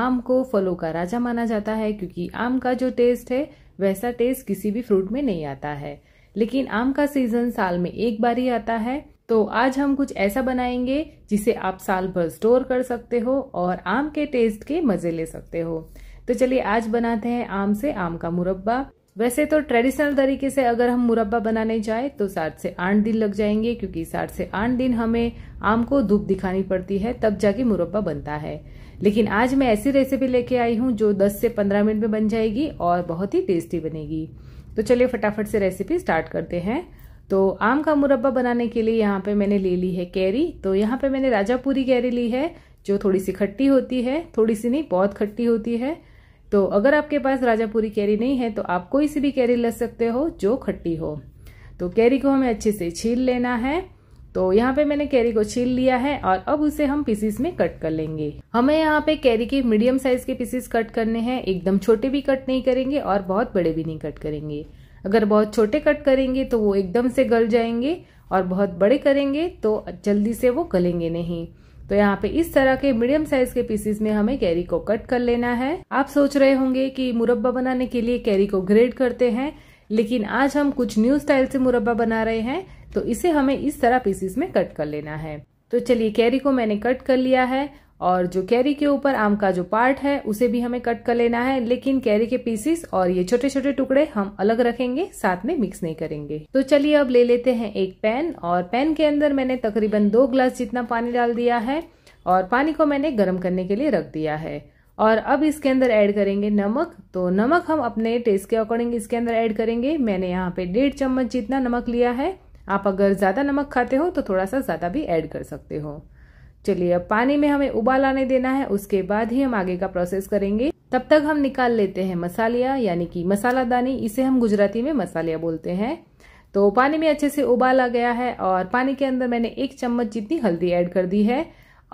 आम को फलों का राजा माना जाता है क्योंकि आम का जो टेस्ट है वैसा टेस्ट किसी भी फ्रूट में नहीं आता है लेकिन आम का सीजन साल में एक बार ही आता है तो आज हम कुछ ऐसा बनाएंगे जिसे आप साल भर स्टोर कर सकते हो और आम के टेस्ट के मजे ले सकते हो तो चलिए आज बनाते हैं आम से आम का मुरब्बा वैसे तो ट्रेडिशनल तरीके से अगर हम मुरब्बा बनाने जाए तो सात से आठ दिन लग जाएंगे क्योंकि सात से आठ दिन हमें आम को धूप दिखानी पड़ती है तब जाके मुरब्बा बनता है लेकिन आज मैं ऐसी रेसिपी लेके आई हूँ जो 10 से 15 मिनट में बन जाएगी और बहुत ही टेस्टी बनेगी तो चलिए फटाफट से रेसिपी स्टार्ट करते हैं तो आम का मुरब्बा बनाने के लिए यहाँ पे मैंने ले ली है कैरी तो यहाँ पे मैंने राजापुरी कैरी ली है जो थोड़ी सी खट्टी होती है थोड़ी सी नहीं बहुत खट्टी होती है तो अगर आपके पास राजापुरी कैरी नहीं है तो आप कोई सी भी कैरी ले सकते हो जो खट्टी हो तो कैरी को हमें अच्छे से छील लेना है तो यहाँ पे मैंने कैरी को छील लिया है और अब उसे हम पीसीस में कट कर लेंगे हमें यहाँ पे कैरी के मीडियम साइज के पीसीस कट करने हैं एकदम छोटे भी कट नहीं करेंगे और बहुत बड़े भी नहीं कट करेंगे अगर बहुत छोटे कट करेंगे तो वो एकदम से गल जाएंगे और बहुत बड़े करेंगे तो जल्दी से वो गलेंगे नहीं तो यहाँ पे इस तरह के मीडियम साइज के पीसेस में हमें कैरी को कट कर लेना है आप सोच रहे होंगे कि मुरब्बा बनाने के लिए कैरी को ग्रेड करते हैं लेकिन आज हम कुछ न्यू स्टाइल से मुरब्बा बना रहे हैं तो इसे हमें इस तरह पीसेस में कट कर लेना है तो चलिए कैरी को मैंने कट कर लिया है और जो कैरी के ऊपर आम का जो पार्ट है उसे भी हमें कट कर लेना है लेकिन कैरी के पीसेस और ये छोटे छोटे टुकड़े हम अलग रखेंगे साथ में मिक्स नहीं करेंगे तो चलिए अब ले लेते हैं एक पैन और पैन के अंदर मैंने तकरीबन दो ग्लास जितना पानी डाल दिया है और पानी को मैंने गर्म करने के लिए रख दिया है और अब इसके अंदर ऐड करेंगे नमक तो नमक हम अपने टेस्ट के अकॉर्डिंग इसके अंदर ऐड करेंगे मैंने यहाँ पे डेढ़ चम्मच जितना नमक लिया है आप अगर ज़्यादा नमक खाते हो तो थोड़ा सा ज़्यादा भी ऐड कर सकते हो चलिए अब पानी में हमें उबाल आने देना है उसके बाद ही हम आगे का प्रोसेस करेंगे तब तक हम निकाल लेते हैं मसालिया यानी कि दानी इसे हम गुजराती में मसालिया बोलते हैं तो पानी में अच्छे से उबाल आ गया है और पानी के अंदर मैंने एक चम्मच जितनी हल्दी ऐड कर दी है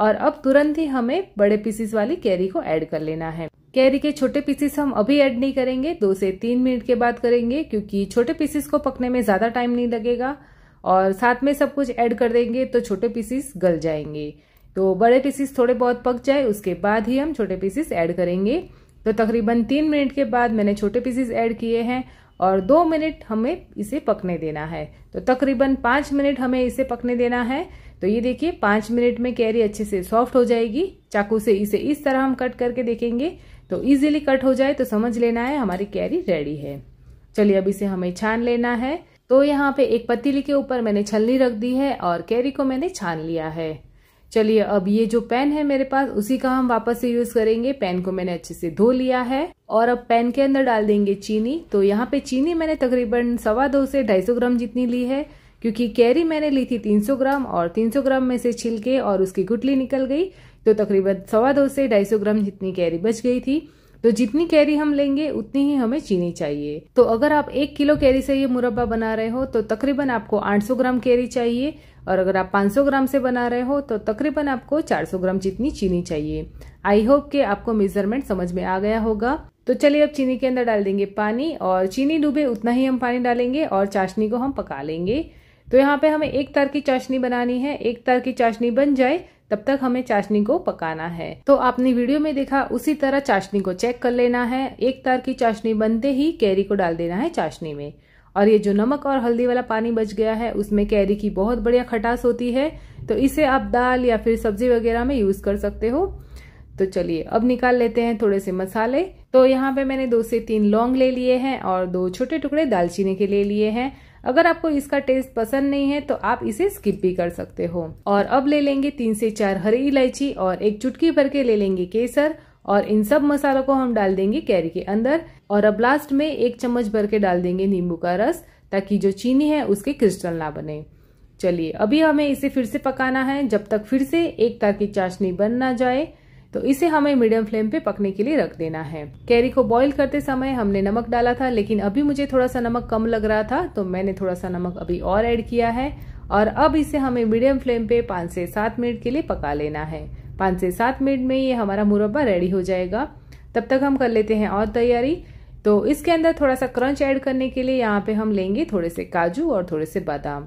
और अब तुरंत ही हमें बड़े पीसेस वाली कैरी को ऐड कर लेना है कैरी के छोटे पीसेस हम अभी ऐड नहीं करेंगे दो से तीन मिनट के बाद करेंगे क्योंकि छोटे पीसेस को पकने में ज्यादा टाइम नहीं लगेगा और साथ में सब कुछ ऐड कर देंगे तो छोटे पीसेस गल जाएंगे तो बड़े पीसीस थोड़े बहुत पक जाए उसके बाद ही हम छोटे पीसीस ऐड करेंगे तो तकरीबन तीन मिनट के बाद मैंने छोटे पीसीस ऐड किए हैं और दो मिनट हमें इसे पकने देना है तो तकरीबन पांच मिनट हमें इसे पकने देना है तो ये देखिए पांच मिनट में कैरी अच्छे से सॉफ्ट हो जाएगी चाकू से इसे इस तरह हम कट करके देखेंगे तो इजीली कट हो जाए तो समझ लेना है हमारी कैरी रेडी है चलिए अब इसे हमें छान लेना है तो यहाँ पे एक पतीली के ऊपर मैंने छलनी रख दी है और कैरी को मैंने छान लिया है चलिए अब ये जो पेन है मेरे पास उसी का हम वापस से यूज करेंगे पेन को मैंने अच्छे से धो लिया है और अब पैन के अंदर डाल देंगे चीनी तो यहाँ पे चीनी मैंने तकरीबन सवा दो से ढाई सौ ग्राम जितनी ली है क्योंकि कैरी मैंने ली थी 300 ग्राम और 300 ग्राम में से छिलके और उसकी गुटली निकल गई तो तकरीबन सवा दो से ढाई सौ ग्राम जितनी कैरी बच गई थी तो जितनी कैरी हम लेंगे उतनी ही हमें चीनी चाहिए तो अगर आप एक किलो कैरी से ये मुरब्बा बना रहे हो तो तकरीबन आपको 800 ग्राम कैरी चाहिए और अगर आप 500 ग्राम से बना रहे हो तो तकरीबन आपको 400 ग्राम जितनी चीनी चाहिए आई होप कि आपको मेजरमेंट समझ में आ गया होगा तो चलिए अब चीनी के अंदर डाल देंगे पानी और चीनी डूबे उतना ही हम पानी डालेंगे और चाशनी को हम पका लेंगे तो यहाँ पे हमें एक तार की चाशनी बनानी है एक तार की चाशनी बन जाए तब तक हमें चाशनी को पकाना है तो आपने वीडियो में देखा उसी तरह चाशनी को चेक कर लेना है एक तार की चाशनी बनते ही कैरी को डाल देना है चाशनी में और ये जो नमक और हल्दी वाला पानी बच गया है उसमें कैरी की बहुत बढ़िया खटास होती है तो इसे आप दाल या फिर सब्जी वगैरह में यूज कर सकते हो तो चलिए अब निकाल लेते हैं थोड़े से मसाले तो यहाँ पे मैंने दो से तीन लौंग ले लिए हैं और दो छोटे टुकड़े दालचीनी के ले लिए हैं अगर आपको इसका टेस्ट पसंद नहीं है तो आप इसे स्किप भी कर सकते हो और अब ले लेंगे तीन से चार हरी इलायची और एक चुटकी भर के ले लेंगे केसर और इन सब मसालों को हम डाल देंगे कैरी के अंदर और अब लास्ट में एक चम्मच भर के डाल देंगे नींबू का रस ताकि जो चीनी है उसके क्रिस्टल ना बने चलिए अभी हमें इसे फिर से पकाना है जब तक फिर से एक तार की चाशनी बन ना जाए तो इसे हमें मीडियम फ्लेम पे पकने के लिए रख देना है कैरी को बॉईल करते समय हमने नमक डाला था लेकिन अभी मुझे थोड़ा सा नमक कम लग रहा था तो मैंने थोड़ा सा नमक अभी और ऐड किया है और अब इसे हमें मीडियम फ्लेम पे पांच से सात मिनट के लिए पका लेना है पाँच से सात मिनट में ये हमारा मुरब्बा रेडी हो जाएगा तब तक हम कर लेते हैं और तैयारी तो इसके अंदर थोड़ा सा क्रंच ऐड करने के लिए यहाँ पे हम लेंगे थोड़े से काजू और थोड़े से बादाम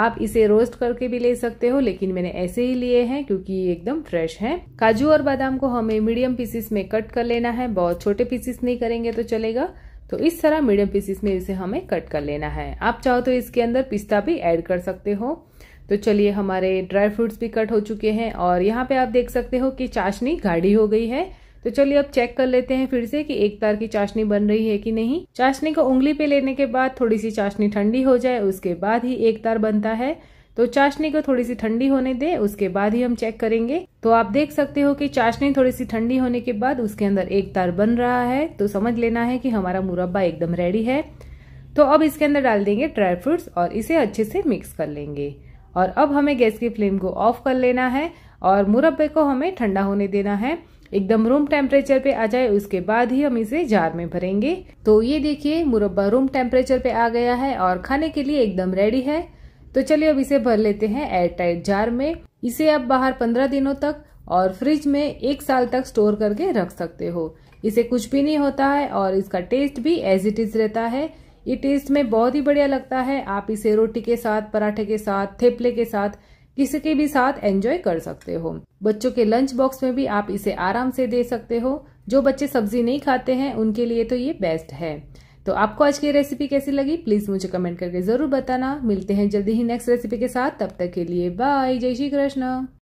आप इसे रोस्ट करके भी ले सकते हो लेकिन मैंने ऐसे ही लिए हैं क्योंकि ये एकदम फ्रेश हैं काजू और बादाम को हमें मीडियम पीसेस में कट कर लेना है बहुत छोटे पीसेस नहीं करेंगे तो चलेगा तो इस तरह मीडियम पीसेस में इसे हमें कट कर लेना है आप चाहो तो इसके अंदर पिस्ता भी ऐड कर सकते हो तो चलिए हमारे ड्राई फ्रूट्स भी कट हो चुके हैं और यहाँ पे आप देख सकते हो कि चाशनी गाढ़ी हो गई है तो चलिए अब चेक कर लेते हैं फिर से कि एक तार की चाशनी बन रही है कि नहीं चाशनी को उंगली पे लेने के बाद थोड़ी सी चाशनी ठंडी हो जाए उसके बाद ही एक तार बनता है तो चाशनी को थोड़ी सी ठंडी होने दे उसके बाद ही हम चेक करेंगे तो आप देख सकते हो कि चाशनी थोड़ी सी ठंडी होने के बाद उसके अंदर एक तार बन रहा है तो समझ लेना है कि हमारा मुरब्बा एकदम रेडी है तो अब इसके अंदर डाल देंगे ड्राई फ्रूट्स और इसे अच्छे से मिक्स कर लेंगे और अब हमें गैस की फ्लेम को ऑफ कर लेना है और मुरब्बे को हमें ठंडा होने देना है एकदम रूम टेम्परेचर पे आ जाए उसके बाद ही हम इसे जार में भरेंगे तो ये देखिए मुरब्बा रूम टेम्परेचर पे आ गया है और खाने के लिए एकदम रेडी है तो चलिए अब इसे भर लेते हैं एयर टाइट जार में इसे आप बाहर पंद्रह दिनों तक और फ्रिज में एक साल तक स्टोर करके रख सकते हो इसे कुछ भी नहीं होता है और इसका टेस्ट भी एज इट इज रहता है ये टेस्ट में बहुत ही बढ़िया लगता है आप इसे रोटी के साथ पराठे के साथ थेपले के साथ किसी के भी साथ एंजॉय कर सकते हो बच्चों के लंच बॉक्स में भी आप इसे आराम से दे सकते हो जो बच्चे सब्जी नहीं खाते हैं उनके लिए तो ये बेस्ट है तो आपको आज की रेसिपी कैसी लगी प्लीज मुझे कमेंट करके जरूर बताना मिलते हैं जल्दी ही नेक्स्ट रेसिपी के साथ तब तक के लिए बाय जय श्री कृष्ण